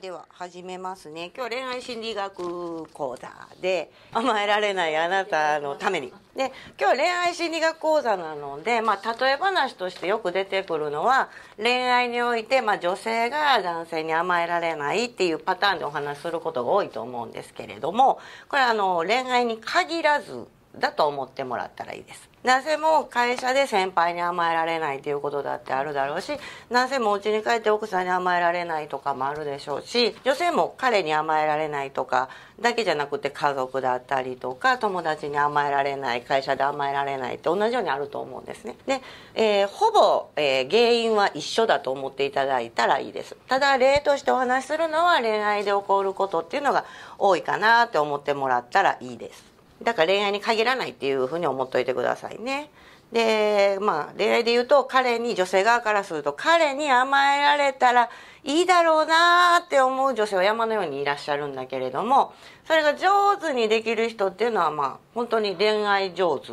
では始めますね今日恋愛心理学講座で甘えられないあなたのためにで今日恋愛心理学講座なので、まあ、例え話としてよく出てくるのは恋愛において、まあ、女性が男性に甘えられないっていうパターンでお話しすることが多いと思うんですけれどもこれあの恋愛に限らずだと思ってもらったらいいです。男性も会社で先輩に甘えられないっていうことだってあるだろうし男性もお家に帰って奥さんに甘えられないとかもあるでしょうし女性も彼に甘えられないとかだけじゃなくて家族だったりとか友達に甘えられない会社で甘えられないって同じようにあると思うんですねで、えー、ほぼ、えー、原因は一緒だと思っていただいたらいいですただ例としてお話しするのは恋愛で起こることっていうのが多いかなって思ってもらったらいいですだから恋愛に限らないっていうふうに思っといてくださいね。で、まあ、恋愛で言うと、彼に、女性側からすると、彼に甘えられたらいいだろうなって思う女性は山のようにいらっしゃるんだけれども、それが上手にできる人っていうのは、まあ、本当に恋愛上手。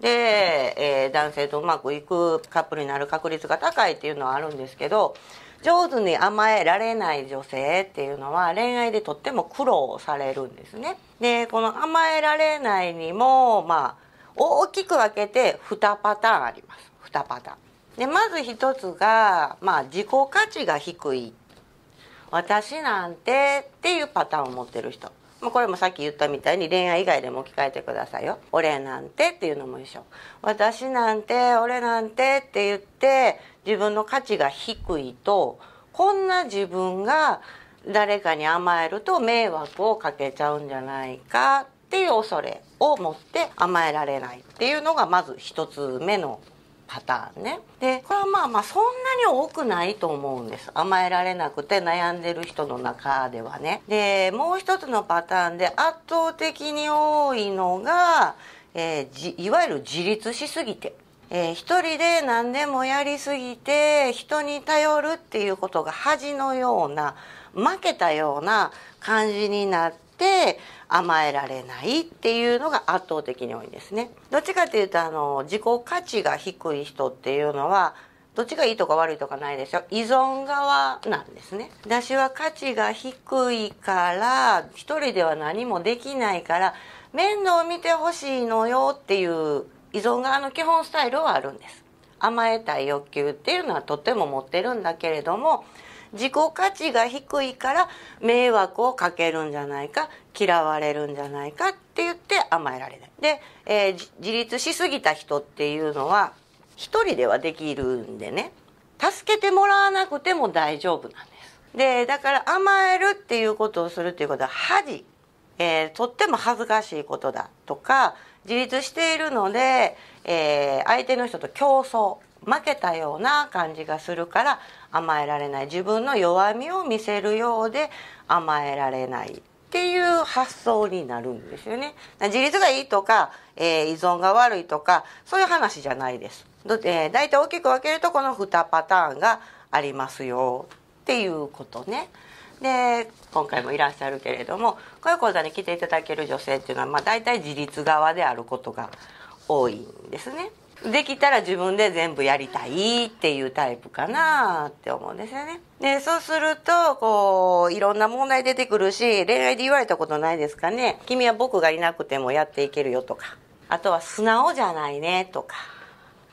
で、えー、男性とうまくいくカップルになる確率が高いっていうのはあるんですけど、上手に甘えられない女性っていうのは恋愛でとっても苦労されるんですね。でこの「甘えられない」にもまあ大きく分けて2パターンあります2パターン。でまず一つが、まあ、自己価値が低い私なんてっていうパターンを持ってる人これもさっき言ったみたいに恋愛以外でも置き換えてくださいよ「俺なんて」っていうのも一緒「私なんて俺なんて」って言って自分の価値が低いとこんな自分が誰かに甘えると迷惑をかけちゃうんじゃないかっていう恐れを持って甘えられないっていうのがまず一つ目のパターンねでこれはまあまあそんなに多くないと思うんです甘えられなくて悩んでる人の中ではねでもう一つのパターンで圧倒的に多いのが、えー、いわゆる自立しすぎて。えー、一人で何でもやりすぎて人に頼るっていうことが恥のような負けたような感じになって甘えられないっていうのが圧倒的に多いんですね。どっちかっていうとあの自己価値が低い人っていうのはどっちがいいとか悪いとかないですよ依存側なんですね私は価値が低いから一人では何もできないから面倒を見てほしいのよっていう依存側の基本スタイルはあるんです甘えたい欲求っていうのはとても持ってるんだけれども自己価値が低いから迷惑をかけるんじゃないか嫌われるんじゃないかって言って甘えられないで、えー、自立しすぎた人っていうのは一人ではできるんでね助けてもらわなくても大丈夫なんですでだから甘えるっていうことをするっていうことは恥、えー、とっても恥ずかしいことだとか自立しているので、えー、相手の人と競争負けたような感じがするから甘えられない自分の弱みを見せるようで甘えられないっていう発想になるんですよね。自立がいいとか、えー、依存が悪いとかそういう話じゃないです。だえー、大体大きく分けるとこの2パターンがありますよっていうことね。で今回もいらっしゃるけれどもこういう講座に来ていただける女性っていうのは、まあ、大体自立側であることが多いんですね。できたら自分で全部やりたいっていうタイプかなって思うんですよね。で、そうすると、こう、いろんな問題出てくるし、恋愛で言われたことないですかね。君は僕がいなくてもやっていけるよとか。あとは素直じゃないねとか。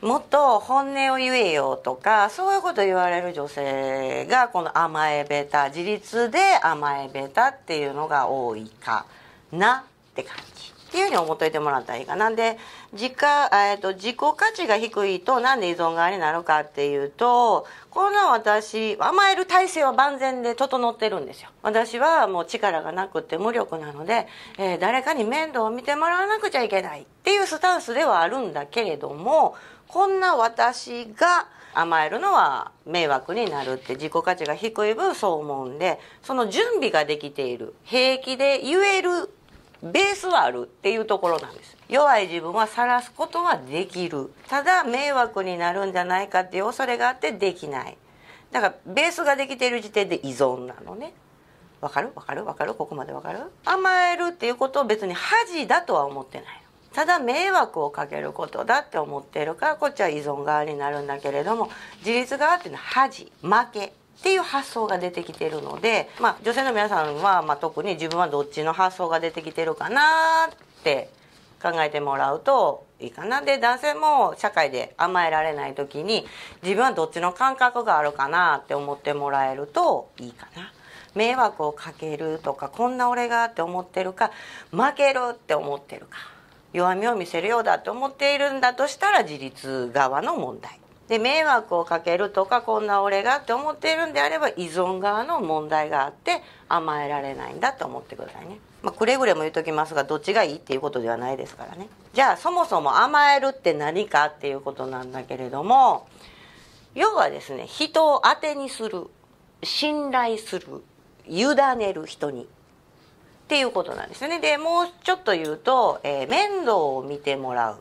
もっと本音を言えよとか、そういうこと言われる女性が、この甘えべた、自立で甘えべたっていうのが多いかなって感じ。っていうふうに思っといてもらったらいいかな。で、自家、えーと、自己価値が低いとなんで依存側になるかっていうとこんな私甘える体制は万全で整ってるんですよ私はもう力がなくて無力なので、えー、誰かに面倒を見てもらわなくちゃいけないっていうスタンスではあるんだけれどもこんな私が甘えるのは迷惑になるって自己価値が低い分そう思うんでその準備ができている平気で言えるベースはあるっていうところなんです弱い自分は晒すことはできるただ迷惑になるんじゃないかっていう恐れがあってできないだからベースができている時点で依存なのねわかるわかるわかるここまでわかる甘えるっていうことを別に恥だとは思ってないただ迷惑をかけることだって思ってるからこっちは依存側になるんだけれども自立側っていうのは恥負けっていう発想が出てきてるので、まあ、女性の皆さんは、まあ、特に自分はどっちの発想が出てきてるかなって考えてもらうといいかなで男性も社会で甘えられない時に自分はどっちの感覚があるかなって思ってもらえるといいかな。迷惑をかけるとかこんな俺がって思ってるか負けるって思ってるか弱みを見せるようだって思っているんだとしたら自立側の問題で迷惑をかけるとかこんな俺がって思っているんであれば依存側の問題があって甘えられないんだと思ってくださいね。まあ、くれぐれも言っときますがどっちがいいっていうことではないですからねじゃあそもそも甘えるって何かっていうことなんだけれども要はですね人を当てにする信頼する委ねる人にっていうことなんですねでもうちょっと言うと、えー、面倒を見てもらう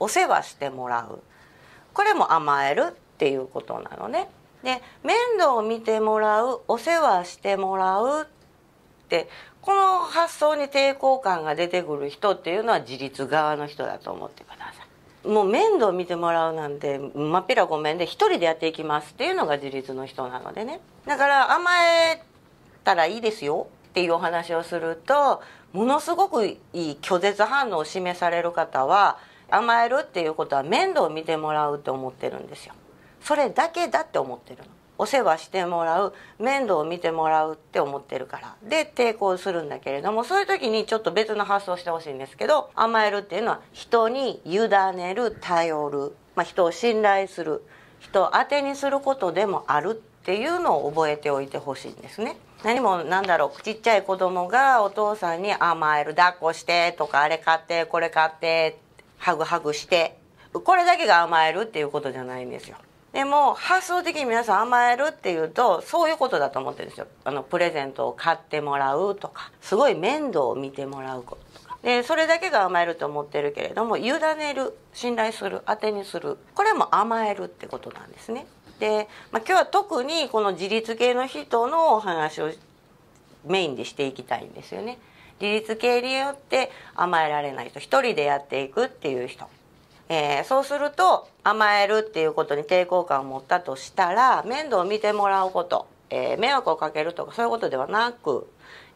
お世話してもらうこれも甘えるっていうことなのね。で面倒を見てもらうお世話してもらうってこの発想に抵抗感が出てくる人っていうのは自立側の人だと思ってください。もう面倒見てもらうなんてまっぴらごめんで一人でやっていきますっていうのが自立の人なのでねだから甘えたらいいですよっていうお話をするとものすごくいい拒絶反応を示される方は甘えるっていうことは面倒を見てもらうと思ってるんですよそれだけだって思ってるのお世話してもらう面倒を見てもらうって思ってるからで抵抗するんだけれどもそういう時にちょっと別の発想してほしいんですけど甘えるっていうのは人に委ねる頼る、まあ、人を信頼する人を当てにすることでもあるっていうのを覚えておいてほしいんですね。何もなんだろうちっちゃい子供がお父さんに甘える抱っこしてとかあれ買ってこれ買ってハグハグしてこれだけが甘えるっていうことじゃないんですよでも発想的に皆さん甘えるっていうとそういうことだと思ってるんですよあのプレゼントを買ってもらうとかすごい面倒を見てもらうこととかでそれだけが甘えると思ってるけれども委ねる信頼する当てにするこれも甘えるってことなんですねで、まあ、今日は特にこの自立系の人のお話をメインでしていきたいんですよね自立系によって甘えられない人一人でやっていくっていう人、えー、そうすると甘えるっていうことに抵抗感を持ったとしたら面倒を見てもらうこと、えー、迷惑をかけるとかそういうことではなく、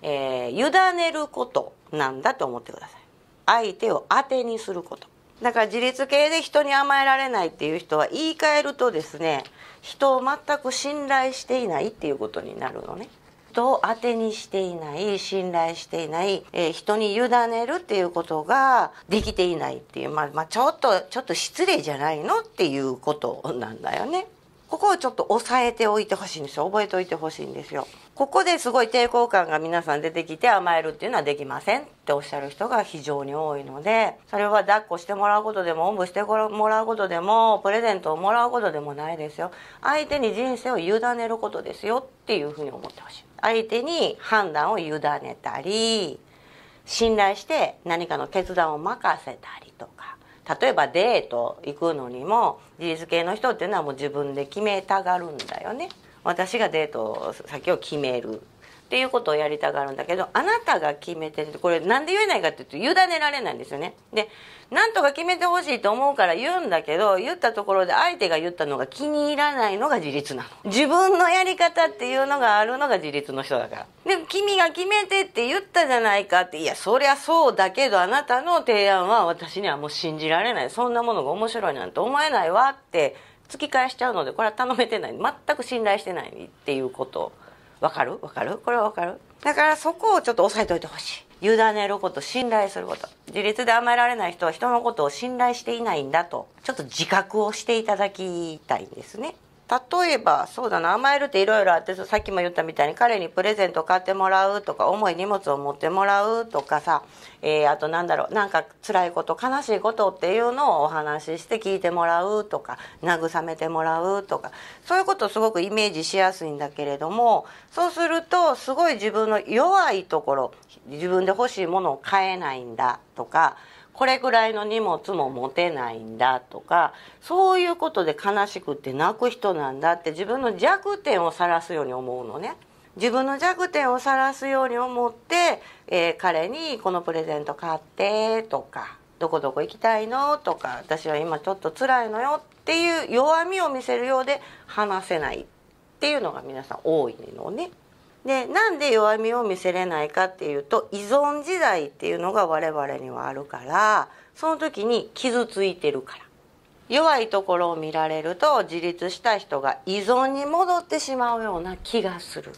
えー、委ねることなんだと思ってください相手を当てにすることだから自立系で人に甘えられないっていう人は言い換えるとですね人を全く信頼していないっていうことになるのね。人を当てにしていない信頼していない、えー、人に委ねるっていうことができていないっていう、まあ、まあ、ちょっとちょっと失礼じゃないのっていうことなんだよね。ここをちょっと押さえておいてほしいんですよ覚えておいてほしいんですよここですごい抵抗感が皆さん出てきて甘えるっていうのはできませんっておっしゃる人が非常に多いのでそれは抱っこしてもらうことでもおんぶしてもらうことでもプレゼントをもらうことでもないですよ相手に人生を委ねることですよっていうふうに思ってほしい相手に判断を委ねたり信頼して何かの決断を任せたりとか例えばデート行くのにも自立系の人っていうのはもう自分で決めたがるんだよね私がデート先を決めるっていうことをやりたがるんだけどあなたが決めてるこれなんで言えないかっていうと委ねられないんですよねでなんとか決めてほしいと思うから言うんだけど言ったところで相手が言ったのが気に入らないのが自立なの自分のやり方っていうのがあるのが自立の人だからで君が決めてって言ったじゃないかっていやそりゃそうだけどあなたの提案は私にはもう信じられないそんなものが面白いなんて思えないわって突き返しちゃうのでこれは頼めてない全く信頼してないっていうことわかるわかるこれはわかるだからそこをちょっと押さえておいてほしい。委ねること、信頼すること。自立で甘えられない人は人のことを信頼していないんだと、ちょっと自覚をしていただきたいんですね。例えばそうだな甘えるっていろいろあってさっきも言ったみたいに彼にプレゼント買ってもらうとか重い荷物を持ってもらうとかさ、えー、あとなんだろうなんか辛いこと悲しいことっていうのをお話しして聞いてもらうとか慰めてもらうとかそういうことをすごくイメージしやすいんだけれどもそうするとすごい自分の弱いところ自分で欲しいものを買えないんだとか。これぐらいの荷物も持てないんだとかそういうことで悲しくって泣く人なんだって自分の弱点を晒すように思うのね。自分の弱点を晒すように思って、えー、彼にこのプレゼント買ってとかどこどこ行きたいのとか私は今ちょっと辛いのよっていう弱みを見せるようで話せないっていうのが皆さん多いのね。でなんで弱みを見せれないかっていうと依存時代っていうのが我々にはあるからその時に傷ついてるから弱いところを見られると自立した人が依存に戻ってしまうような気がする。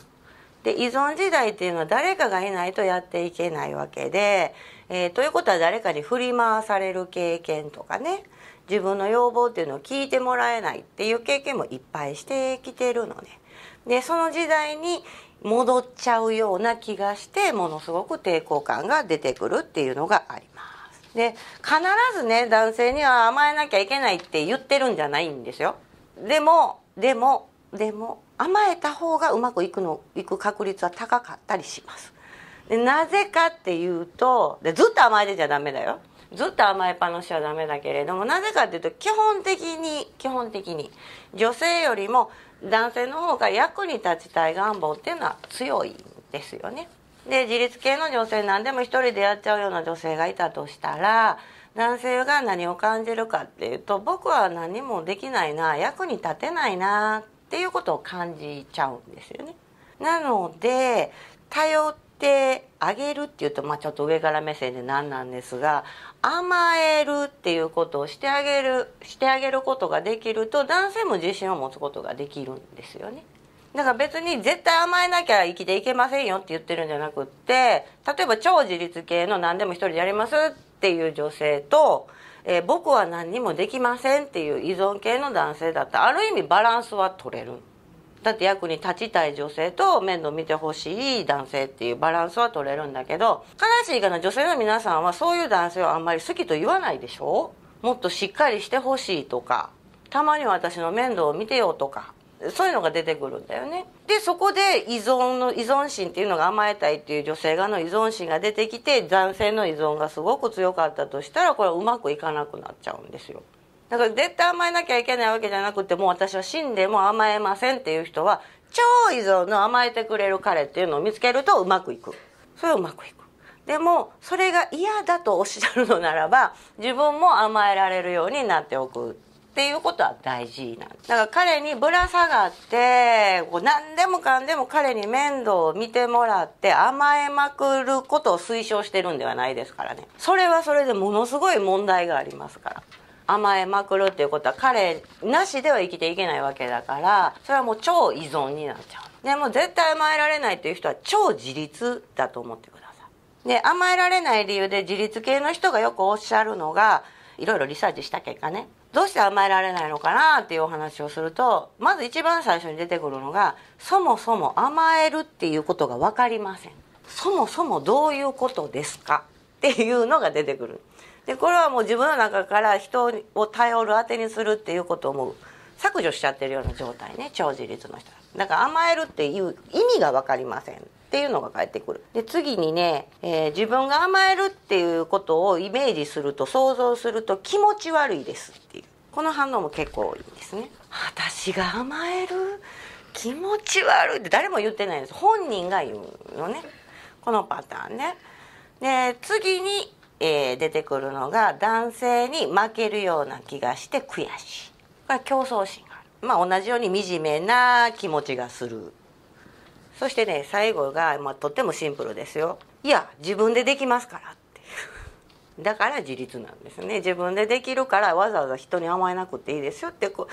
で依存時代っていうのは誰かがいないとやっていけないわけで、えー、ということは誰かに振り回される経験とかね自分の要望っていうのを聞いてもらえないっていう経験もいっぱいしてきてるのね。でその時代に戻っちゃうような気がしてものすごく抵抗感が出てくるっていうのがあります。で必ずね男性には甘えなきゃいけないって言ってるんじゃないんですよ。でもでもでも甘えた方がうまくいくのいく確率は高かったりします。でなぜかっていうとでずっと甘えてちゃダメだよ。ずっと甘えっぱなしはダメだけれどもなぜかっていうと基本的に基本的に女性よりも男性の方が役に立ちたい願望っていうのは強いんですよね。で自立系の女性何でも一人でやっちゃうような女性がいたとしたら男性が何を感じるかっていうと僕は何もできないな役に立てないなっていうことを感じちゃうんですよね。なので頼ってあげるっていうと、まあ、ちょっと上から目線で何なんですが甘えるっていうことをしてあげるしてあげることができると男性も自信を持つことができるんですよね。だから別に絶対甘えなきゃ生きていけませんよって言ってるんじゃなくって例えば超自立系の何でも一人でやりますっていう女性と、えー、僕は何にもできませんっていう依存系の男性だったらある意味バランスは取れるだって役に立ちたい女性と面倒見てほしい男性っていうバランスは取れるんだけど悲しいかな女性の皆さんはそういう男性をあんまり好きと言わないでしょもっとしっかりしてほしいとかたまに私の面倒を見てよとかそういうのが出てくるんだよねでそこで依存の依存心っていうのが甘えたいっていう女性側の依存心が出てきて男性の依存がすごく強かったとしたらこれはうまくいかなくなっちゃうんですよだから絶対甘えなきゃいけないわけじゃなくてもう私は死んでも甘えませんっていう人は超依存の甘えてくれる彼っていうのを見つけるとうまくいくそれはうまくいくでもそれが嫌だとおっしゃるのならば自分も甘えられるようになっておくっていうことは大事なんだから彼にぶら下がってこう何でもかんでも彼に面倒を見てもらって甘えまくることを推奨してるんではないですからねそれはそれでものすごい問題がありますから。甘えまくるっていうことは彼なしでは生きていけないわけだからそれはもう超依存になっちゃうでも絶対甘えられないっていう人は超自立だと思ってくださいで甘えられない理由で自立系の人がよくおっしゃるのがいろいろリサーチした結果ねどうして甘えられないのかなっていうお話をするとまず一番最初に出てくるのがそもそも甘えるっていうことが分かりませんそもそもどういうことですかっていうのが出てくるでこれはもう自分の中から人を頼るあてにするっていうことをもう削除しちゃってるような状態ね超自立の人だから甘えるっていう意味が分かりませんっていうのが返ってくるで次にね、えー、自分が甘えるっていうことをイメージすると想像すると気持ち悪いですっていうこの反応も結構多いんですね私が甘える気持ち悪いって誰も言ってないんです本人が言うのねこのパターンねで次にえー、出てくるのが男性に負けるような気がして悔しいこれ競争心がある、まあ、同じように惨めな気持ちがするそしてね最後が、まあ、とってもシンプルですよいや自分でできますからだから自立なんですね自分でできるからわざわざ人に甘えなくていいですよってこ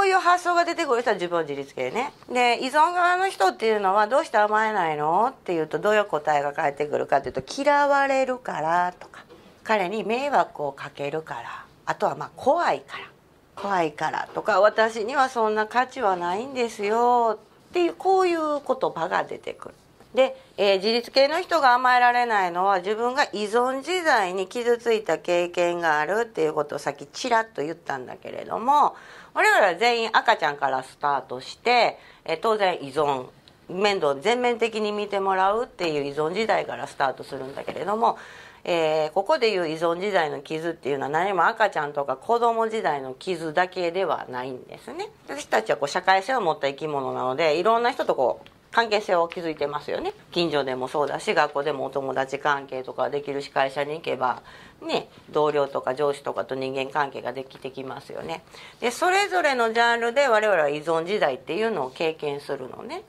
ういう発想が出てくる人は自分は自立系ねで依存側の人っていうのはどうして甘えないのっていうとどういう答えが返ってくるかっていうと嫌われるからとか彼に迷惑をかけるからあとはまあ怖いから怖いからとか私にはそんな価値はないんですよっていうこういう言葉が出てくるで、えー、自立系の人が甘えられないのは自分が依存時代に傷ついた経験があるっていうことをさっきちらっと言ったんだけれども我々は全員赤ちゃんからスタートして、えー、当然依存面倒全面的に見てもらうっていう依存時代からスタートするんだけれども、えー、ここでいう依存時代の傷っていうのは何も赤ちゃんとか子供時代の傷だけではないんですね。私たちはこう社会性を持った生き物なのでいろんな人とこう関係性を築いてますよね近所でもそうだし学校でもお友達関係とかできるし会社に行けばね同僚とか上司とかと人間関係ができてきますよねでそれぞれのジャンルで我々は依存時代っていうのを経験するのね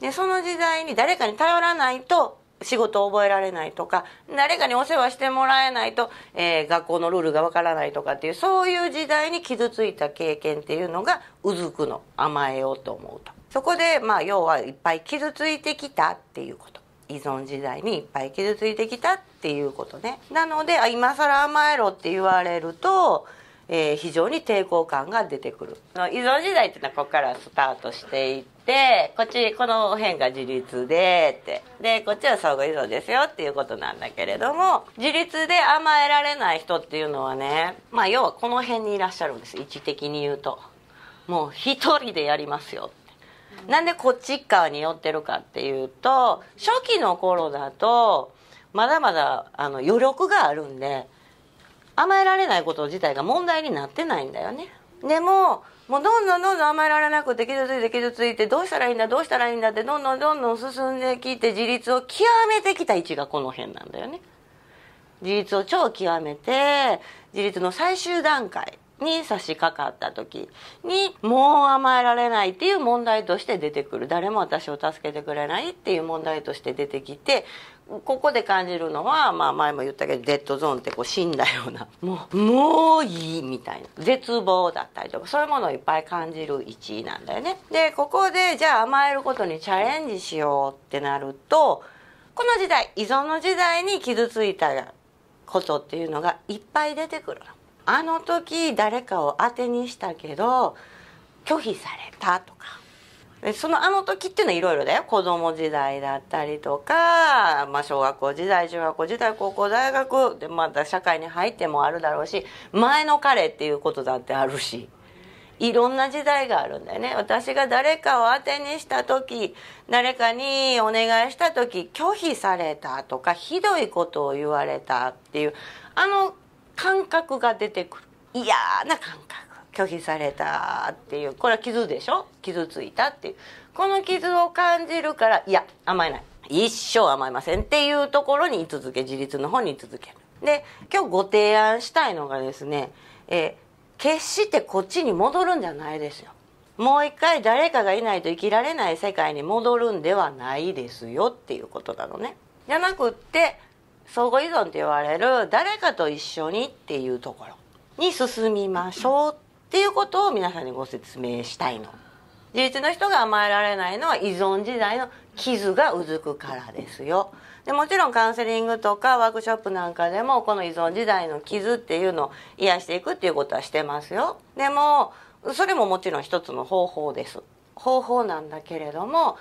でその時代に誰かに頼らないと仕事を覚えられないとか誰かにお世話してもらえないと、えー、学校のルールがわからないとかっていうそういう時代に傷ついた経験っていうのがうずくの甘えようと思うと。そこでまあ要はいっぱい傷ついてきたっていうこと依存時代にいっぱい傷ついてきたっていうことねなので今更甘えろって言われると、えー、非常に抵抗感が出てくる依存時代っていうのはここからスタートしていってこっちこの辺が自立でってでこっちは相互依存ですよっていうことなんだけれども自立で甘えられない人っていうのはねまあ要はこの辺にいらっしゃるんです位置的に言うともう一人でやりますよなんでこっち側に寄ってるかっていうと初期の頃だとまだまだあの余力があるんで甘えられないこと自体が問題になってないんだよね。でももうどんどんどんどん甘えられなくて傷ついて傷ついてどうしたらいいんだどうしたらいいんだってどんどんどんどん進んできて自立を極めてきた位置がこの辺なんだよね。自立を超極めて自立の最終段階に差し掛かった時にもう甘えられないっていう問題として出てくる誰も私を助けてくれないっていう問題として出てきてここで感じるのは、まあ、前も言ったけどデッドゾーンってこう死んだようなもうもういいみたいな絶望だったりとかそういうものをいっぱい感じる1位なんだよね。でここでじゃあ甘えることにチャレンジしようってなるとこの時代依存の時代に傷ついたことっていうのがいっぱい出てくるの。あの時誰かを当てにしたけど拒否されたとかでそのあの時っていうのはいろいろだよ子供時代だったりとか、まあ、小学校時代中学校時代高校大学でまた社会に入ってもあるだろうし前の彼っていうことだってあるしいろんな時代があるんだよね私が誰かを当てにした時誰かにお願いした時拒否されたとかひどいことを言われたっていうあの感覚が出てくる嫌な感覚拒否されたっていうこれは傷でしょ傷ついたっていうこの傷を感じるからいや甘えない一生甘えませんっていうところに居続け自立の方に続けるで今日ご提案したいのがですね、え決してこっちに戻るんじゃないですよもう一回誰かがいないと生きられない世界に戻るんではないですよっていうことなのねじゃなくって相互依存と言われる誰かと一緒にっていうところに進みましょうっていうことを皆さんにご説明したいの自立の人が甘えられないのは依存時代の傷がうずくからですよでもちろんカウンセリングとかワークショップなんかでもこの依存時代の傷っていうのを癒していくっていうことはしてますよでもそれももちろん一つの方法です方法なんだけれども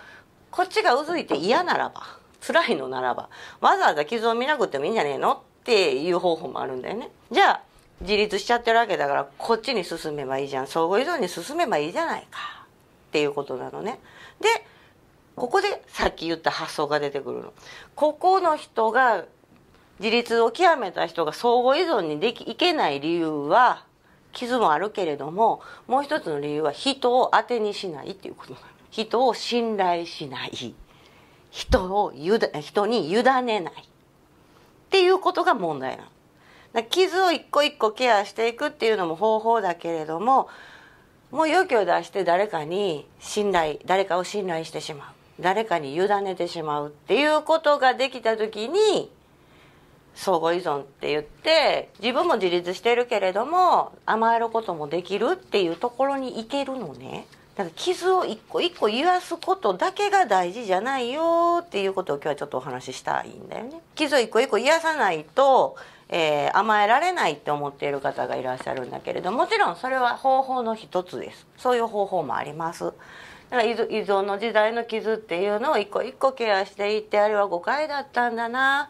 こっちがうずいて嫌ならば辛いのならば、わざわざ傷を見なくてもいいんじゃねえのっていう方法もあるんだよね。じゃあ、自立しちゃってるわけだから、こっちに進めばいいじゃん。相互依存に進めばいいじゃないか。っていうことなのね。で、ここでさっき言った発想が出てくるの。ここの人が、自立を極めた人が相互依存にでき、いけない理由は、傷もあるけれども、もう一つの理由は人を当てにしないっていうことなの。人を信頼しない。人をゆだ人に委ねないっていうことが問題なの。だ傷を一個一個ケアしていくっていうのも方法だけれどももう勇気を出して誰かに信頼誰かを信頼してしまう誰かに委ねてしまうっていうことができた時に相互依存って言って自分も自立してるけれども甘えることもできるっていうところに行けるのね。だから傷を一個一個癒やすことだけが大事じゃないよっていうことを今日はちょっとお話ししたいんだよね。傷を一個一個癒さないと、えー、甘えられないって思っている方がいらっしゃるんだけれどもちろんそれは方法の一つです。そういう方法もあります。だから依存の時代の傷っていうのを一個一個ケアしていってあれは誤解だったんだな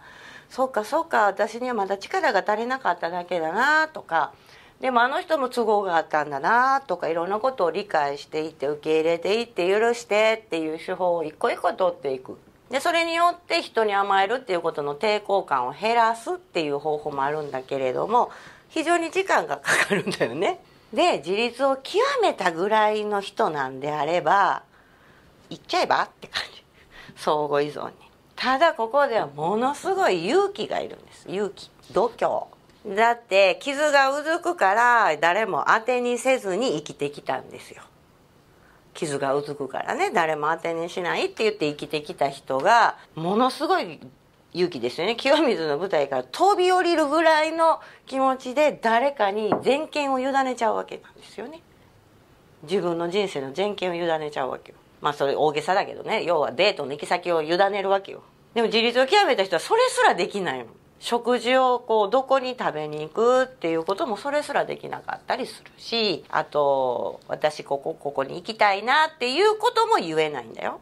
そうかそうか私にはまだ力が足りなかっただけだなとかでもあの人も都合があったんだなとかいろんなことを理解していって受け入れていって許してっていう手法を一個一個取っていくでそれによって人に甘えるっていうことの抵抗感を減らすっていう方法もあるんだけれども非常に時間がかかるんだよね。で自立を極めたぐらいの人なんであれば行っちゃえばって感じ相互依存にただここではものすごい勇気がいるんです勇気度胸だって傷がうずくから誰も当てにせずに生きてきたんですよ傷がうずくからね誰も当てにしないって言って生きてきた人がものすごい勇気ですよね清水の舞台から飛び降りるぐらいの気持ちで誰かに全権を委ねちゃうわけなんですよね自分の人生の全権を委ねちゃうわけよまあそれ大げさだけどね要はデートの行き先を委ねるわけよでも自立を極めた人はそれすらできないん。食事をこうどこに食べに行くっていうこともそれすらできなかったりするしあと私ここここに行きたいなっていうことも言えないんだよ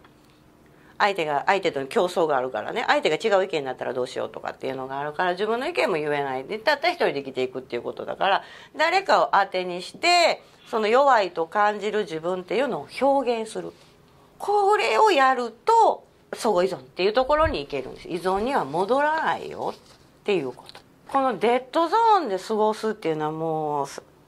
相手が相手との競争があるからね相手が違う意見になったらどうしようとかっていうのがあるから自分の意見も言えないでたった一人で生きていくっていうことだから誰かを当てにしてその弱いと感じる自分っていうのを表現するこれをやると相互依存っていうところに行けるんです依存には戻らないよっていうことこのデッドゾーンで過ごすっていうのはも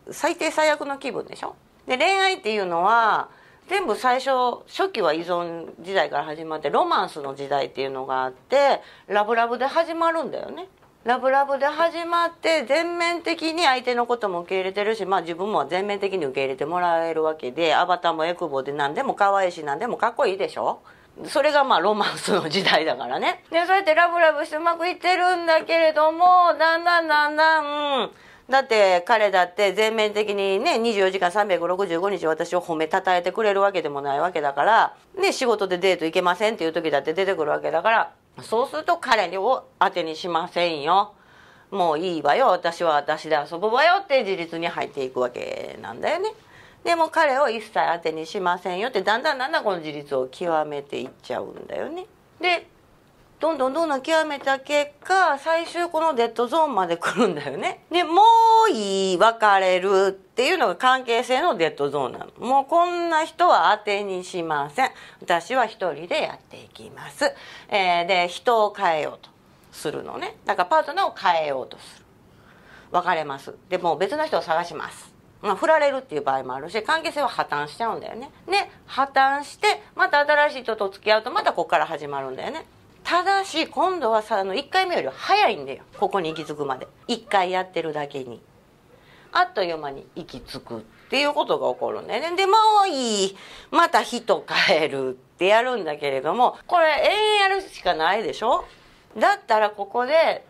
う最低最悪の気分でしょで恋愛っていうのは全部最初初期は依存時代から始まってロマンスの時代っていうのがあってラブラブで始まるんだよねラブラブで始まって全面的に相手のことも受け入れてるし、まあ自分も全面的に受け入れてもらえるわけで、アバターもエクボで何でも可愛いし何でもかっこいいでしょそれがまあロマンスの時代だからね。で、そうやってラブラブしてうまくいってるんだけれども、だんだんだんだん、だって彼だって全面的にね、24時間365日私を褒めたたえてくれるわけでもないわけだから、ね、仕事でデート行けませんっていう時だって出てくるわけだから、そうすると彼を当てにしませんよ。もういいわよ、私は私で遊ぶわよって自立に入っていくわけなんだよね。でも彼を一切当てにしませんよってだんだんだんだんこの自立を極めていっちゃうんだよね。でどんどんどんどん極めた結果最終このデッドゾーンまで来るんだよね。でもういい別れるっていうのが関係性のデッドゾーンなの。もうこんな人は当てにしません。私は一人でやっていきます。えー、で人を変えようとするのね。だからパートナーを変えようとする。別れます。でも別の人を探します。まあ、振られるっていう場合もあるし関係性は破綻しちゃうんだよねで破綻してまた新しい人と付き合うとまたここから始まるんだよねただし今度はさあの1回目より早いんだよここに行き着くまで1回やってるだけにあっという間に行き着くっていうことが起こるんだよねでもういいまた人変えるってやるんだけれどもこれ永遠やるしかないでしょだったらここで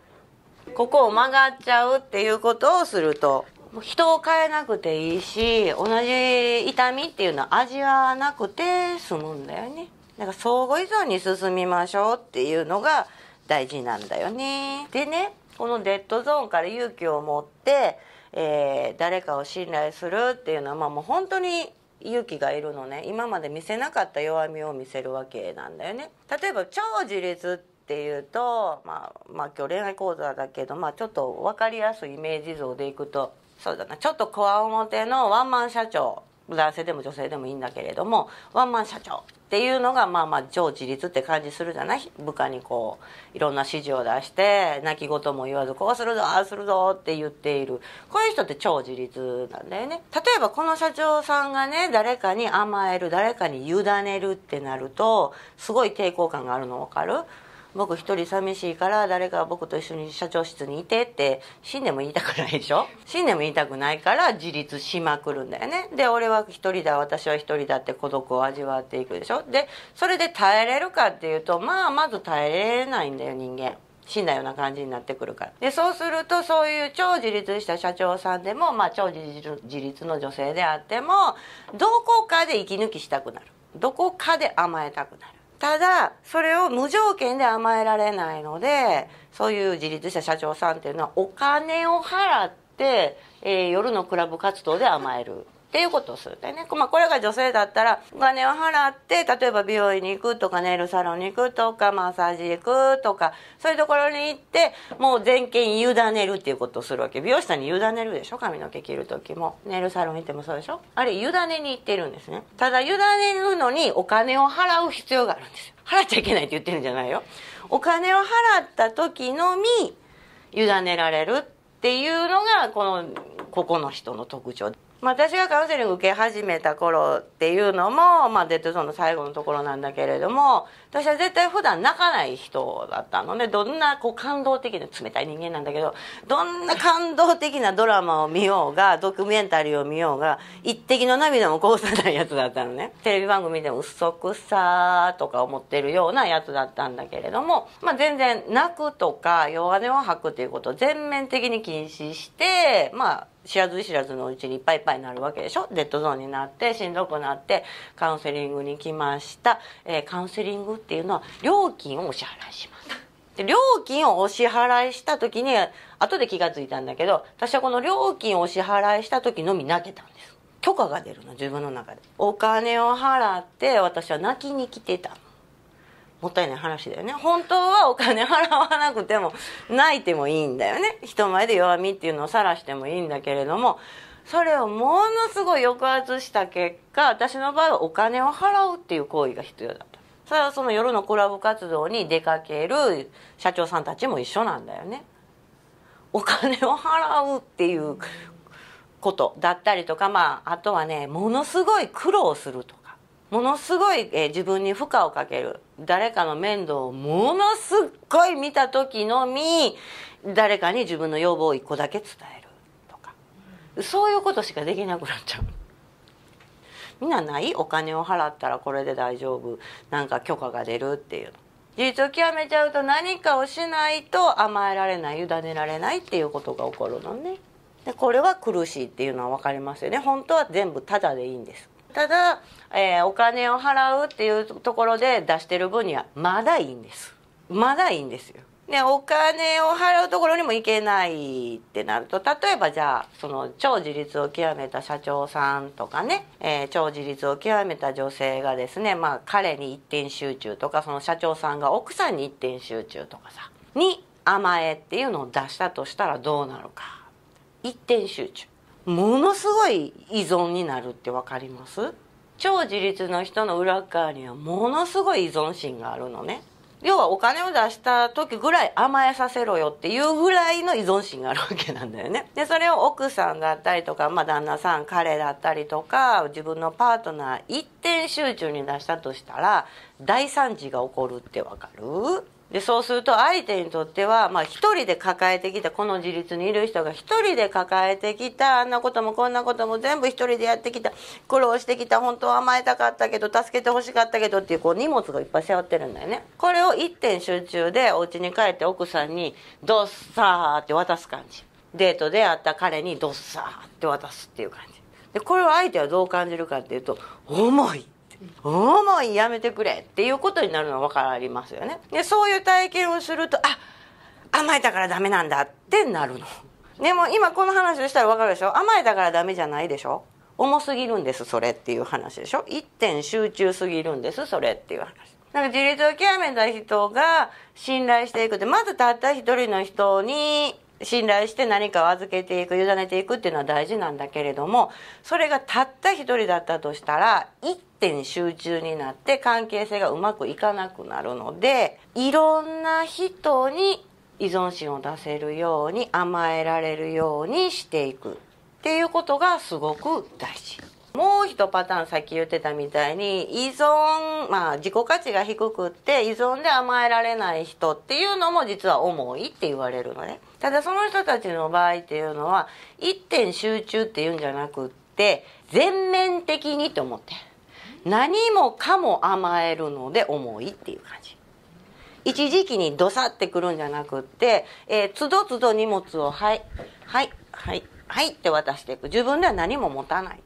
ここを曲がっちゃうっていうことをすると人を変えなくていいし同じ痛みっていうのは味わわなくて済むんだよねだから相互依存に進みましょうっていうのが大事なんだよねでねこのデッドゾーンから勇気を持って、えー、誰かを信頼するっていうのは、まあ、もう本当に勇気がいるのね今まで見せなかった弱みを見せるわけなんだよね例えば超自立っていうと、まあ、まあ今日恋愛講座だけど、まあ、ちょっと分かりやすいイメージ像でいくとそうだなちょっとこわおもてのワンマン社長男性でも女性でもいいんだけれどもワンマン社長っていうのがまあまあ超自立って感じするじゃない部下にこういろんな指示を出して泣き言も言わずこうするぞああするぞって言っているこういう人って超自立なんだよね例えばこの社長さんがね誰かに甘える誰かに委ねるってなるとすごい抵抗感があるの分かる僕一人寂しいから誰か僕と一緒に社長室にいてって死んでも言いたくないでしょ死んでも言いたくないから自立しまくるんだよねで俺は一人だ私は一人だって孤独を味わっていくでしょでそれで耐えれるかっていうとまあまず耐えれないんだよ人間死んだような感じになってくるからでそうするとそういう超自立した社長さんでも、まあ、超自立の女性であってもどこかで息抜きしたくなるどこかで甘えたくなるただそれを無条件で甘えられないのでそういう自立した社長さんっていうのはお金を払って、えー、夜のクラブ活動で甘える。っていうことをするんね。まあ、これが女性だったら、お金を払って、例えば美容院に行くとか、ネイルサロンに行くとか、マッサージ行くとか、そういうところに行って、もう全権委ねるっていうことをするわけ。美容師さんに委ねるでしょ髪の毛切る時も。ネイルサロン行ってもそうでしょあれ、委ねに行ってるんですね。ただ、委ねるのにお金を払う必要があるんですよ。払っちゃいけないって言ってるんじゃないよ。お金を払った時のみ、委ねられるっていうのが、この、ここの人の特徴。まあ、私がカウンセリング受け始めた頃っていうのも、まあ、デッドゾーンの最後のところなんだけれども私は絶対普段泣かない人だったのねどんなこう感動的な冷たい人間なんだけどどんな感動的なドラマを見ようがドキュメンタリーを見ようが一滴の涙もこぼさないやつだったのねテレビ番組でも嘘くさとか思ってるようなやつだったんだけれども、まあ、全然泣くとか弱音を吐くということを全面的に禁止してまあ知らず知らずのうちにいっぱいいっぱいになるわけでしょデッドゾーンになってしんどくなってカウンセリングに来ました、えー、カウンセリングっていうのは料金をお支払いします。で料金をお支払いした時に後で気が付いたんだけど私はこの料金をお支払いした時のみ泣けたんです許可が出るの自分の中でお金を払って私は泣きに来てたもったいない話だよね本当はお金払わなくても泣いてもいいんだよね人前で弱みっていうのを晒してもいいんだけれどもそれをものすごい抑圧した結果私の場合はお金を払うっていう行為が必要だったそれはその夜のクラブ活動に出かける社長さんたちも一緒なんだよね。お金を払うっていうことだったりとか、まあ、あとはねものすごい苦労するとかものすごい、えー、自分に負荷をかける誰かの面倒をものすっごい見た時のみ誰かに自分の要望を一個だけ伝えるとかそういうことしかできなくなっちゃう。みんなないお金を払ったらこれで大丈夫なんか許可が出るっていう事実を極めちゃうと何かをしないと甘えられない委ねられないっていうことが起こるのねでこれは苦しいっていうのは分かりますよね本当は全部タダでいいんですただ、えー、お金を払うっていうところで出してる分にはまだいいんですまだいいんですよね、お金を払うところにも行けないってなると例えばじゃあその超自立を極めた社長さんとかね、えー、超自立を極めた女性がですね、まあ、彼に一点集中とかその社長さんが奥さんに一点集中とかさに甘えっていうのを出したとしたらどうなるか一点集中ものすごい依存になるって分かります超自立の人の裏側にはものすごい依存心があるのね要はお金を出した時ぐらい甘えさせろよっていうぐらいの依存心があるわけなんだよね。でそれを奥さんだったりとか、まあ、旦那さん彼だったりとか自分のパートナー一点集中に出したとしたら大惨事が起こるってわかるでそうすると相手にとっては、まあ、一人で抱えてきたこの自立にいる人が一人で抱えてきたあんなこともこんなことも全部一人でやってきた苦労してきた本当は甘えたかったけど助けてほしかったけどっていうこう荷物がいっぱい背負ってるんだよねこれを一点集中でお家に帰って奥さんにドッサーって渡す感じデートで会った彼にドッサーって渡すっていう感じでこれを相手はどう感じるかっていうと重い思いやめてくれっていうことになるのは分かりますよねでそういう体験をするとあ甘えたからダメなんだってなるのでも今この話をしたら分かるでしょ甘えたからダメじゃないでしょ重すぎるんですそれっていう話でしょ一点集中すぎるんですそれっていう話なんか自立を極めた人が信頼していくってまずたった一人の人に信頼して何かを預けていく委ねていくっていうのは大事なんだけれどもそれがたった一人だったとしたら一点集中になって関係性がうまくいかなくなるのでいろんな人に依存心を出せるように甘えられるようにしていくっていうことがすごく大事。もう一パターンさっき言ってたみたいに依存、まあ、自己価値が低くって依存で甘えられない人っていうのも実は重いって言われるのねただその人たちの場合っていうのは一点集中っていうんじゃなくって全面的にと思って何もかも甘えるので重いっていう感じ一時期にどさってくるんじゃなくって、えー、つどつど荷物をはいはいはいはいって渡していく自分では何も持たない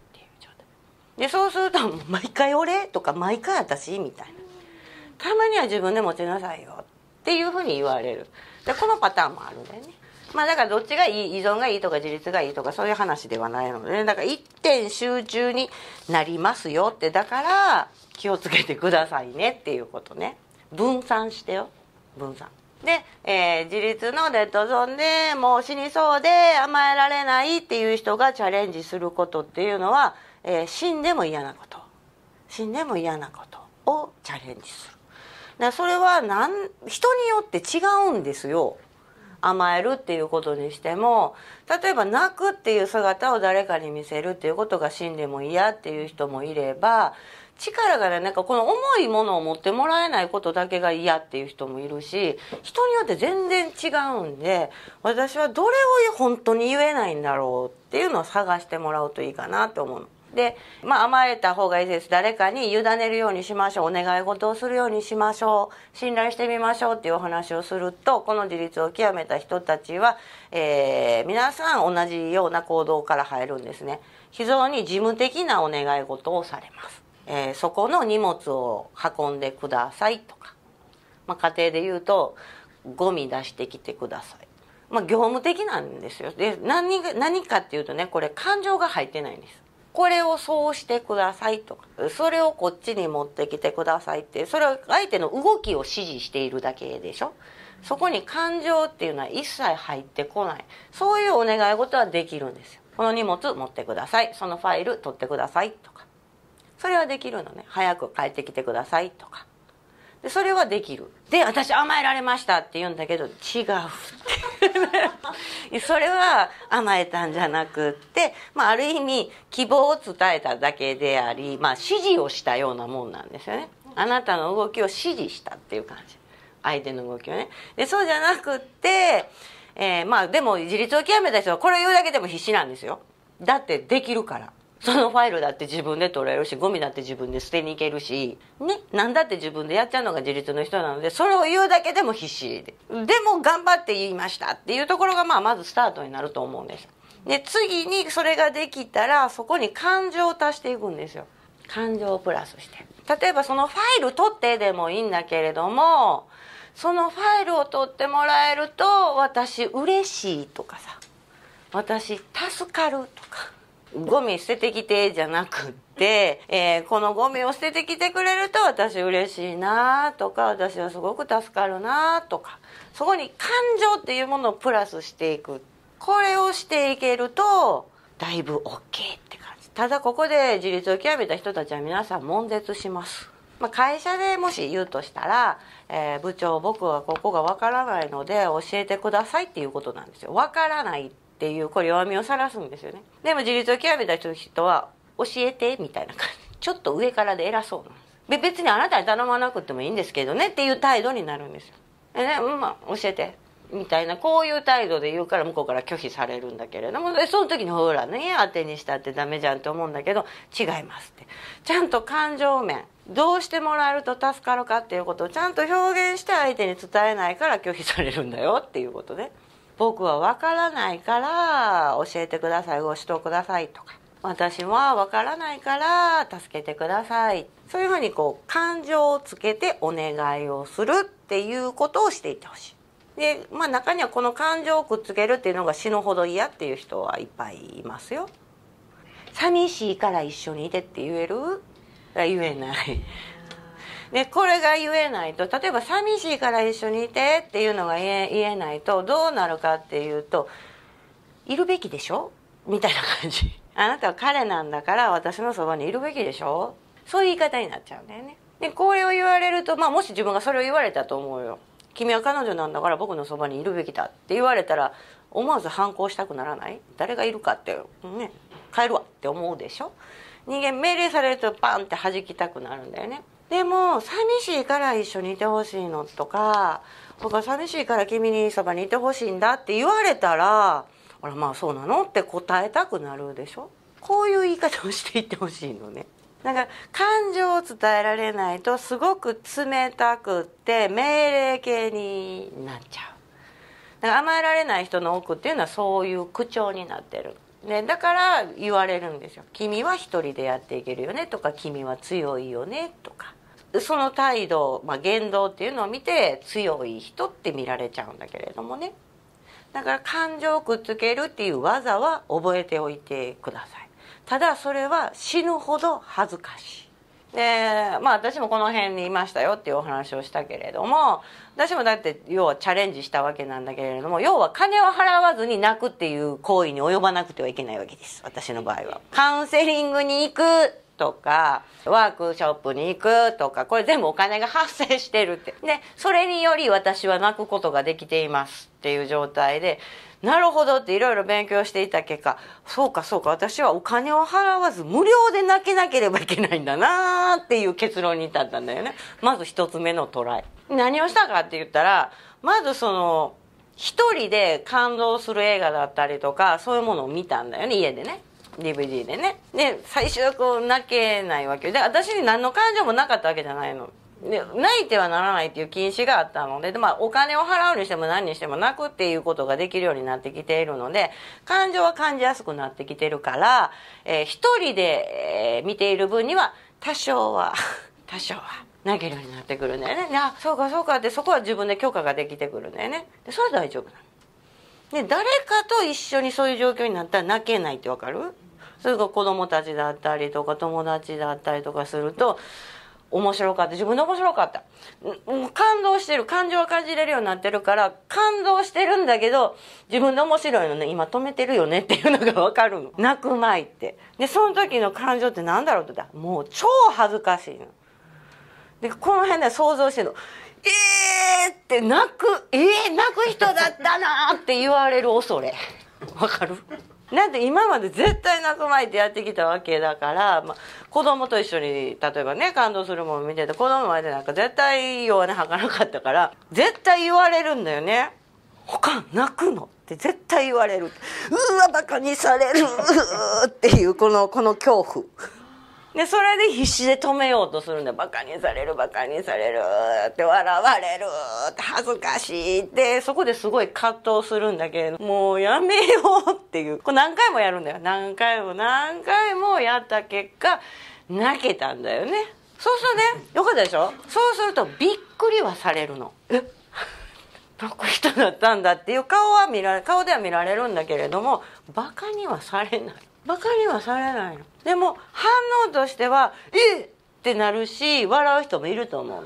でそうすると毎回俺とか毎回私みたいなたまには自分で持ちなさいよっていうふうに言われるでこのパターンもあるんだよねまあだからどっちがいい依存がいいとか自立がいいとかそういう話ではないので、だから一点集中になりますよってだから気をつけてくださいねっていうことね分散してよ分散で、えー、自立のデッドゾーンでもう死にそうで甘えられないっていう人がチャレンジすることっていうのはえー、死んでも嫌なこと死んでも嫌なことをチャレンジするだそれはなん人によって違うんですよ甘えるっていうことにしても例えば泣くっていう姿を誰かに見せるっていうことが死んでも嫌っていう人もいれば力がねなんかこの重いものを持ってもらえないことだけが嫌っていう人もいるし人によって全然違うんで私はどれを本当に言えないんだろうっていうのを探してもらうといいかなと思うの。で、まあ、甘えた方がいいです誰かに委ねるようにしましょうお願い事をするようにしましょう信頼してみましょうっていうお話をするとこの自立を極めた人たちは、えー、皆さん同じような行動から入るんですね非常に事務的なお願い事をされます、えー、そこの荷物を運んでくださいとか、まあ、家庭で言うとゴミ出してきてくださいまあ、業務的なんですよで何何かっていうとねこれ感情が入ってないんですこれをそうしてくださいとかそれをこっちに持ってきてくださいってそれは相手の動きを指示しているだけでしょそこに感情っていうのは一切入ってこないそういうお願い事はできるんですよこの荷物持ってくださいそのファイル取ってくださいとかそれはできるのね早く帰ってきてくださいとかでそれはできるで私甘えられましたって言うんだけど違うって それは甘えたんじゃなくって、まあ、ある意味希望を伝えただけであり、まあ、指示をしたようなもんなんですよねあなたの動きを指示したっていう感じ相手の動きをねでそうじゃなくって、えー、まあでも自立を極めた人はこれを言うだけでも必死なんですよだってできるからそのファイルだって自分で取れるしゴミだって自分で捨てに行けるしね何だって自分でやっちゃうのが自立の人なのでそれを言うだけでも必死ででも頑張って言いましたっていうところがまあまずスタートになると思うんですで次にそれができたらそこに感情を足していくんですよ感情をプラスして例えばそのファイル取ってでもいいんだけれどもそのファイルを取ってもらえると私嬉しいとかさ私助かるとかゴミ捨ててきてじゃなくって、えー、このゴミを捨ててきてくれると私嬉しいなとか私はすごく助かるなとかそこに感情っていうものをプラスしていくこれをしていけるとだいぶ OK って感じただここで自立を極めた人たちは皆さん悶絶しますまあ、会社でもし言うとしたら、えー、部長僕はここがわからないので教えてくださいっていうことなんですよわからないっていうこれ弱みをらすんですよねでも自立を極めた人は教えてみたいな感じ ちょっと上からで偉そうなんです別にあなたに頼まなくてもいいんですけどねっていう態度になるんですよでね、うん、まあ教えてみたいなこういう態度で言うから向こうから拒否されるんだけれどもその時にほらね当てにしたってダメじゃんって思うんだけど違いますってちゃんと感情面どうしてもらえると助かるかっていうことをちゃんと表現して相手に伝えないから拒否されるんだよっていうことね僕はわからないから教えてくださいご指導くださいとか私はわからないから助けてくださいそういうふうにこう感情をつけてお願いをするっていうことをしていってほしい。でまあ、中にはこの感情をくっつけるっていうのが死ぬほど嫌っていう人はいっぱいいますよ。寂しいから一緒にいてって言える言えないでこれが言えないと例えば寂しいから一緒にいてっていうのが言えないとどうなるかっていうといるべきでしょみたいな感じ あなたは彼なんだから私のそばにいるべきでしょそういう言い方になっちゃうんだよねでこれを言われるとまあもし自分がそれを言われたと思うよ君は彼女なんだから僕のそばにいるべきだって言われたら思わず反抗したくならない誰がいるかってね帰るわって思うでしょ人間命令されるとパンって弾きたくなるんだよねでも寂しいから一緒にいてほしいのとか僕は寂しいから君にそばにいてほしいんだって言われたらあらまあそうなのって答えたくなるでしょこういう言い方をしていってほしいのねだから感情を伝えられないとすごく冷たくって命令系になっちゃうだから甘えられない人の奥っていうのはそういう口調になってるね、だから言われるんですよ「君は一人でやっていけるよね」とか「君は強いよね」とかその態度、まあ、言動っていうのを見て強い人って見られちゃうんだけれどもねだから感情をくっつけるっていう技は覚えておいてくださいただそれは死ぬほど恥ずかしいでまあ私もこの辺にいましたよっていうお話をしたけれども私もだって要はチャレンジしたわけなんだけれども要は金を払わずに泣くっていう行為に及ばなくてはいけないわけです私の場合はカウンセリングに行くとかワークショップに行くとかこれ全部お金が発生してるってでそれにより私は泣くことができていますっていう状態でなるほどっていろいろ勉強していた結果そうかそうか私はお金を払わず無料で泣けなければいけないんだなーっていう結論に至ったんだよねまず一つ目のトライ何をしたかって言ったらまずその一人で感動する映画だったりとかそういうものを見たんだよね家でね DVD でねで最初はこう泣けないわけで私に何の感情もなかったわけじゃないの泣いてはならないっていう禁止があったのでで、まあ、お金を払うにしても何にしても泣くっていうことができるようになってきているので感情は感じやすくなってきてるから、えー、一人で、えー、見ている分には多少は 多少は。泣けるようになってくるんだよね。あ、そうかそうかって、そこは自分で許可ができてくるんだよね。で、それは大丈夫なの。で誰かと一緒にそういう状況になったら泣けないってわかるそれが子供たちだったりとか友達だったりとかすると面白かった自分で面白かった感動してる感情は感じれるようになってるから感動してるんだけど自分で面白いのね今止めてるよねっていうのが分かるの泣く前ってでその時の感情って何だろうって言ったらもう超恥ずかしいのでこの辺で想像してるのえーって泣くえー、泣く人だったなって言われる恐れわかるなんて今まで絶対泣く前ってやってきたわけだから、まあ、子供と一緒に例えばね感動するもの見てて子供までなんか絶対弱音吐かなかったから絶対言われるんだよね「他泣くの?」って絶対言われる「うわバカにされる」っていうこのこの恐怖。で、それで必死で止めようとするんだ。バカにされる、バカにされる、って笑われる、って恥ずかしいって、そこですごい葛藤するんだけれど、もうやめようっていう。これ何回もやるんだよ。何回も何回もやった結果、泣けたんだよね。そうするとね、よかったでしょそうするとびっくりはされるの。えっんか人だったんだっていう顔は見られ、顔では見られるんだけれども、バカにはされない。バカにはされないのでも反応としては「えっ!」ってなるし笑う人もいると思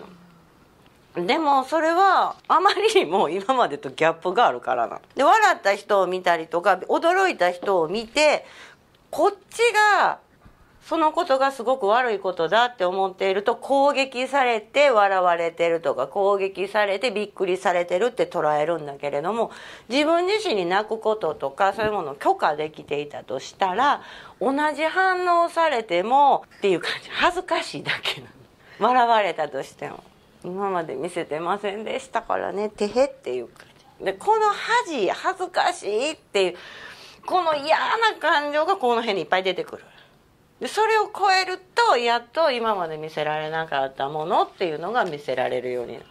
うのでもそれはあまりにも今までとギャップがあるからなで笑った人を見たりとか驚いた人を見てこっちがそのことがすごく悪いことだって思っていると攻撃されて笑われてるとか攻撃されてびっくりされてるって捉えるんだけれども自分自身に泣くこととかそういうものを許可できていたとしたら同じ反応されてもっていう感じ恥ずかしいだけなの笑われたとしても今まで見せてませんでしたからねてへっていう感じでこの恥恥ずかしいっていうこの嫌な感情がこの辺にいっぱい出てくる。でそれを超えるとやっと今まで見せられなかったものっていうのが見せられるようになる。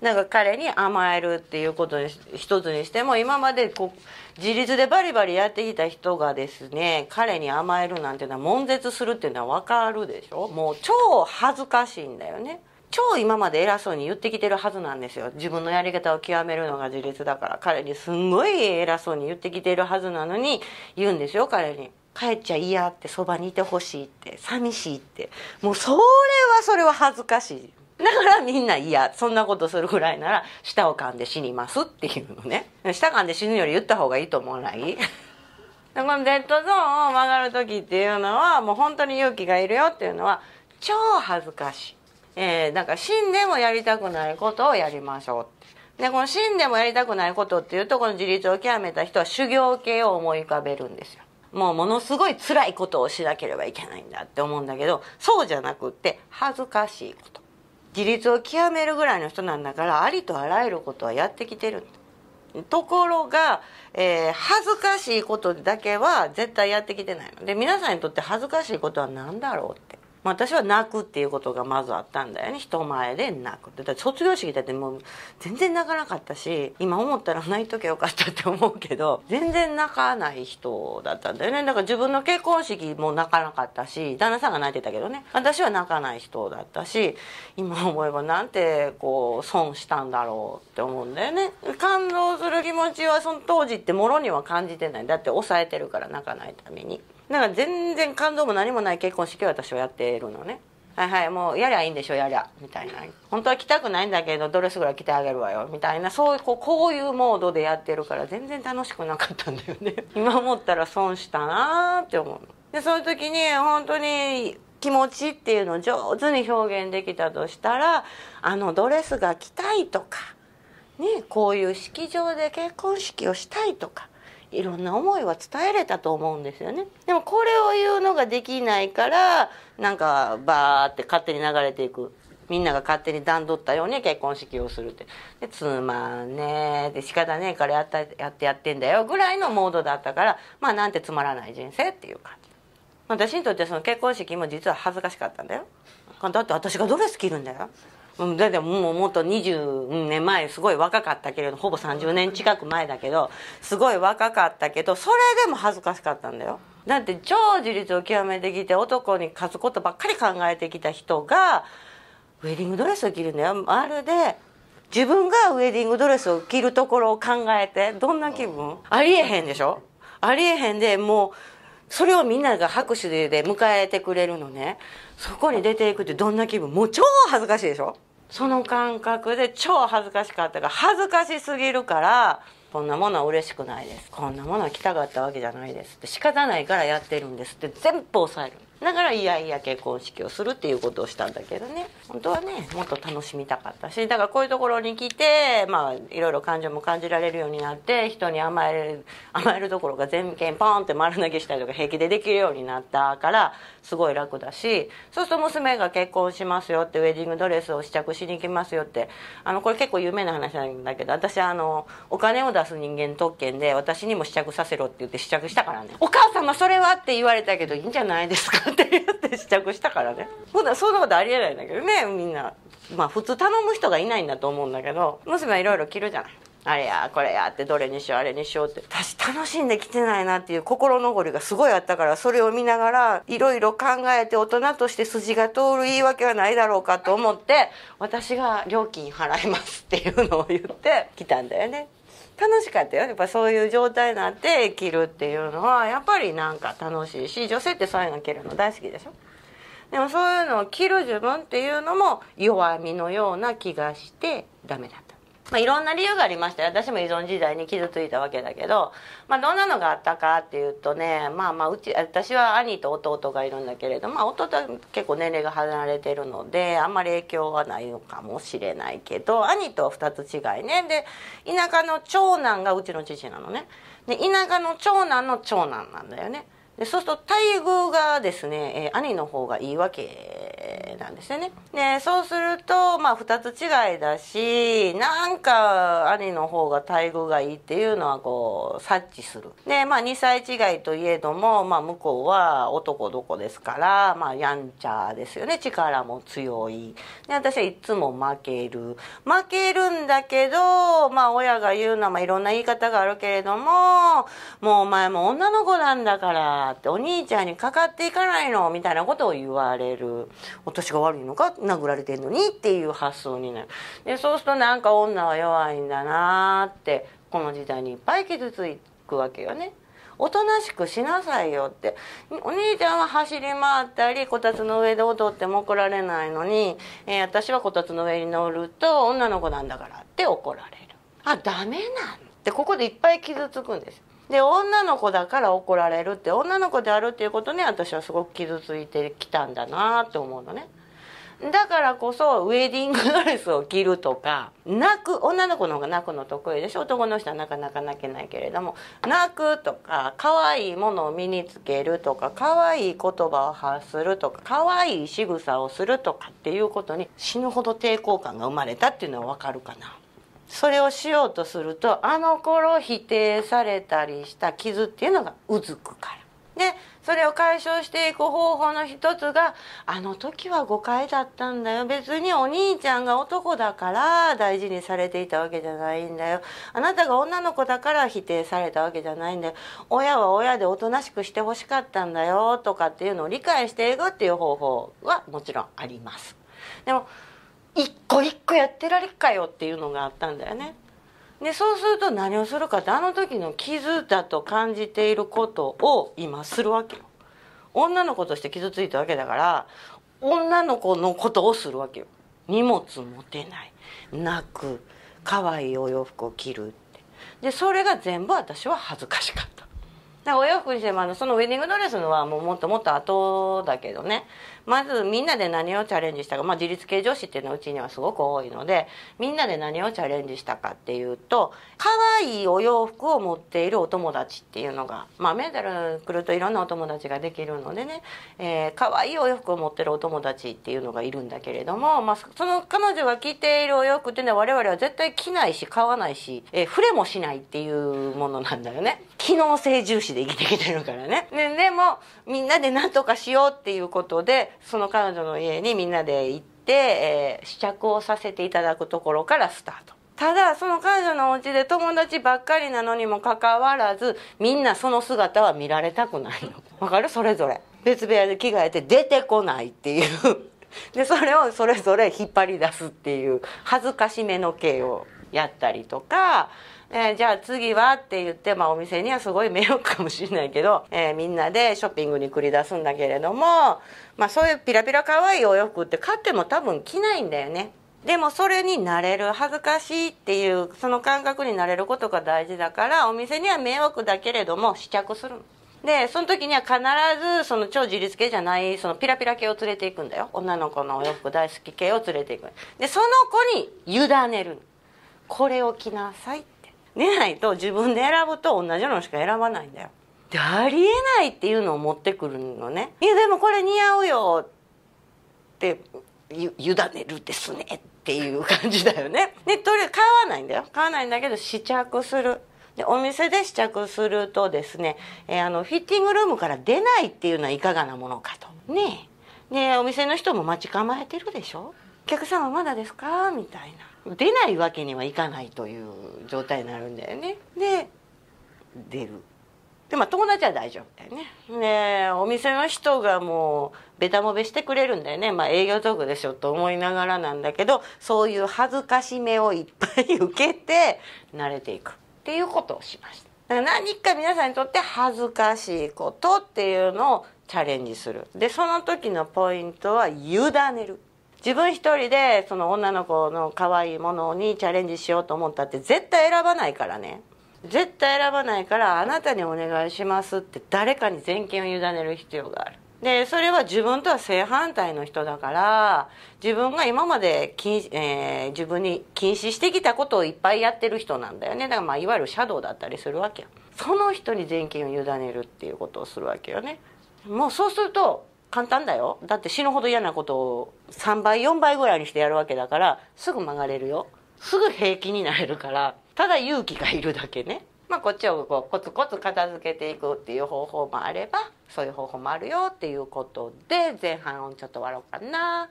なんか彼に甘えるっていうことに一つにしても今までこ自立でバリバリやってきた人がですね彼に甘えるなんていうのは悶絶するっていうのは分かるでしょもう超恥ずかしいんだよね超今まで偉そうに言ってきてるはずなんですよ自分のやり方を極めるのが自立だから彼にすんごい偉そうに言ってきてるはずなのに言うんですよ彼に帰っちゃ嫌ってそばにいてほしいって寂しいってもうそれはそれは恥ずかしいだからみんな嫌そんなことするぐらいなら舌を噛んで死にますっていうのね舌噛んで死ぬより言った方がいいと思わないこのデッドゾーンを曲がる時っていうのはもう本当に勇気がいるよっていうのは超恥ずかしい、えー、だから死んでもやりたくないことをやりましょうってでこの死んでもやりたくないことっていうとこの自立を極めた人は修行系を思い浮かべるんですよもうものすごい辛いことをしなければいけないんだって思うんだけどそうじゃなくって恥ずかしいこと自立を極めるぐらいの人なんだからありとあらゆることはやってきてるところが、えー、恥ずかしいことだけは絶対やってきてないので皆さんにとって恥ずかしいことは何だろうまあ、私は泣くっていうことがまずあったんだよね人前で泣くってだって卒業式だってもう全然泣かなかったし今思ったら泣いときゃよかったって思うけど全然泣かない人だったんだよねだから自分の結婚式も泣かなかったし旦那さんが泣いてたけどね私は泣かない人だったし今思えばなんてこう損したんだろうって思うんだよね感動する気持ちはその当時ってもろには感じてないだって抑えてるから泣かないために。んか全然感動も何もない結婚式を私はやっているのねはいはいもうやりゃいいんでしょやりゃみたいな本当は着たくないんだけどドレスぐらい着てあげるわよみたいなそういうこうこういうモードでやってるから全然楽しくなかったんだよね 今思ったら損したなーって思うでそういう時に本当に気持ちっていうのを上手に表現できたとしたらあのドレスが着たいとかねこういう式場で結婚式をしたいとかいろんな思いは伝えれたと思うんですよねでもこれを言うのができないからなんかバーって勝手に流れていくみんなが勝手に段取ったように結婚式をするってでつまんねえって仕方ねえからやったやってやってんだよぐらいのモードだったからまあなんてつまらない人生っていう感じ私にとってその結婚式も実は恥ずかしかったんだよだって私がドレス着るんだようん、だってもうもっと20年前すごい若かったけれどほぼ30年近く前だけどすごい若かったけどそれでも恥ずかしかったんだよだって超自立を極めてきて男に勝つことばっかり考えてきた人がウェディングドレスを着るんだよまるで自分がウェディングドレスを着るところを考えてどんな気分ありえへんでしょありえへんでもうそれをみんなが拍手で迎えてくれるのねそこに出ていくってどんな気分もう超恥ずかしいでしょその感覚で超恥ずかしかったが恥ずかしすぎるからこんなものは嬉しくないですこんなものは来たかったわけじゃないですって仕方ないからやってるんですって全部抑えるだからいやいや結婚式をするっていうことをしたんだけどね本当はねもっと楽しみたかったしだからこういうところに来てまあいろいろ感情も感じられるようになって人に甘える甘えるどころか全権ポンって丸投げしたりとか平気でできるようになったからすごい楽だしそうすると娘が結婚しますよってウェディングドレスを試着しに行きますよってあのこれ結構有名な話なんだけど私あのお金を出す人間特権で私にも試着させろって言って試着したからねお母様それはって言われたけどいいんじゃないですかって言って試着したからね普段そんなことありえないんだけどねみんなまあ普通頼む人がいないんだと思うんだけど娘はいろいろ着るじゃないあれやこれやってどれにしようあれにしようって私楽しんできてないなっていう心残りがすごいあったからそれを見ながらいろいろ考えて大人として筋が通る言い訳はないだろうかと思って私が料金払いますっていうのを言って来たんだよね楽しかったよやっぱそういう状態になって着るっていうのはやっぱりなんか楽しいし女性ってそういうの着るの大好きでしょでもそういうのを着る自分っていうのも弱みのような気がしてダメだっまあ、いろんな理由がありました私も依存時代に傷ついたわけだけど、まあ、どんなのがあったかっていうとね、まあ、まあうち私は兄と弟がいるんだけれど、まあ、弟は結構年齢が離れてるのであんまり影響はないのかもしれないけど兄とは2つ違いねで田舎の長男がうちの父なのねで田舎の長男の長男なんだよねでそうすると待遇がですね、えー、兄の方がいいわけえなんですよね。ねそうすると、まあ、2つ違いだしなんか兄の方が待遇がいいっていうのはこう察知する。で、まあ、2歳違いといえども、まあ、向こうは男どこですから、まあ、やんちゃですよね力も強い。で私はいつも負ける。負けるんだけど、まあ、親が言うのは、まあ、いろんな言い方があるけれどももうお前も女の子なんだからってお兄ちゃんにかかっていかないのみたいなことを言われる。私が悪いのか殴られてんのにっていう発想になるでそうするとなんか女は弱いんだなってこの時代にいっぱい傷つくわけよね。おとなしくしなさいよってお兄ちゃんは走り回ったりこたつの上で踊っても怒られないのに、えー、私はこたつの上に乗ると女の子なんだからって怒られるあダメなんってここでいっぱい傷つくんですで女の子だから怒られるって女の子であるっていうことに私はすごく傷ついてきたんだなって思うのねだからこそウェディングドレスを着るとか泣く女の子の方が泣くの得意でしょ男の人はなかなか泣けないけれども泣くとか可愛いものを身につけるとか可愛い言葉を発するとか可愛い仕草をするとかっていうことに死ぬほど抵抗感が生まれたっていうのはわかるかなそれをしようとするとあの頃否定されたりした傷っていうのがうずくから。でそれを解消していく方法の一つがあの時は誤解だったんだよ別にお兄ちゃんが男だから大事にされていたわけじゃないんだよあなたが女の子だから否定されたわけじゃないんだよ親は親でおとなしくしてほしかったんだよとかっていうのを理解していくっていう方法はもちろんあります。でも一個一個やってられっかよっていうのがあったんだよね。でそうすると何をするかってあの時の傷だと感じていることを今するわけよ。女の子として傷ついたわけだから女の子のことをするわけよ。荷物持てない泣く可愛いお洋服を着るってでそれが全部私は恥ずかしかっただからお洋服にしてもあのそのウェディングドレスのはもうもっともっと後だけどねまずみんなで何をチャレンジしたか、まあ、自立系女子っていうのはうちにはすごく多いのでみんなで何をチャレンジしたかっていうと可愛いお洋服を持っているお友達っていうのが、まあ、メンタル来るといろんなお友達ができるのでね、えー、可愛いお洋服を持ってるお友達っていうのがいるんだけれども、まあ、その彼女が着ているお洋服っていうのは我々は絶対着ないし買わないし、えー、触れもしないっていうものなんだよね。機能性重視で生きてきてるからね。ねでもみんなで何とかしようっていうことでその彼女の家にみんなで行って、えー、試着をさせていただくところからスタートただその彼女のお家で友達ばっかりなのにもかかわらずみんなその姿は見られたくないのわかるそれぞれ別部屋で着替えて出てこないっていう でそれをそれぞれ引っ張り出すっていう恥ずかしめの刑をやったりとかえー、じゃあ次はって言って、まあ、お店にはすごい迷惑かもしれないけど、えー、みんなでショッピングに繰り出すんだけれども、まあ、そういうピラピラ可愛いお洋服って買っても多分着ないんだよね。でもそれになれる恥ずかしいっていうその感覚になれることが大事だからお店には迷惑だけれども試着するでその時には必ずその超自立系じゃないそのピラピラ系を連れていくんだよ女の子のお洋服大好き系を連れていくでその子に委ねるこれを着なさいってでないと自分で選ぶと同じのしか選ばないんだよでありえないっていうのを持ってくるのねいやでもこれ似合うよってゆ委ねるですねっていう感じだよね でとりあえず買わないんだよ買わないんだけど試着するでお店で試着するとですね、えー、あのフィッティングルームから出ないっていうのはいかがなものかとねえお店の人も待ち構えてるでしょお客様まだですかみたいな出ないわけにはいかないという状態になるんだよねで出るでも友達は大丈夫だよねねお店の人がもうべたもべしてくれるんだよねまあ営業トークでしょと思いながらなんだけどそういう恥ずかしめをいっぱい受けて慣れていくっていうことをしました何か皆さんにとって恥ずかしいことっていうのをチャレンジするでその時のポイントは委ねる自分一人でその女の子の可愛いものにチャレンジしようと思ったって絶対選ばないからね絶対選ばないからあなたにお願いしますって誰かに全権を委ねる必要があるでそれは自分とは正反対の人だから自分が今まで禁、えー、自分に禁止してきたことをいっぱいやってる人なんだよねだからまあいわゆるシャドウだったりするわけよその人に全権を委ねるっていうことをするわけよねもうそうすると簡単だよだって死ぬほど嫌なことを3倍4倍ぐらいにしてやるわけだからすぐ曲がれるよすぐ平気になれるからただ勇気がいるだけねまあこっちをこうコツコツ片付けていくっていう方法もあればそういう方法もあるよっていうことで前半をちょっと終わろうかな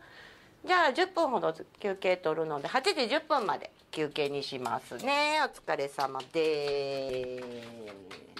じゃあ10分ほど休憩取るので8時10分まで休憩にしますねお疲れ様です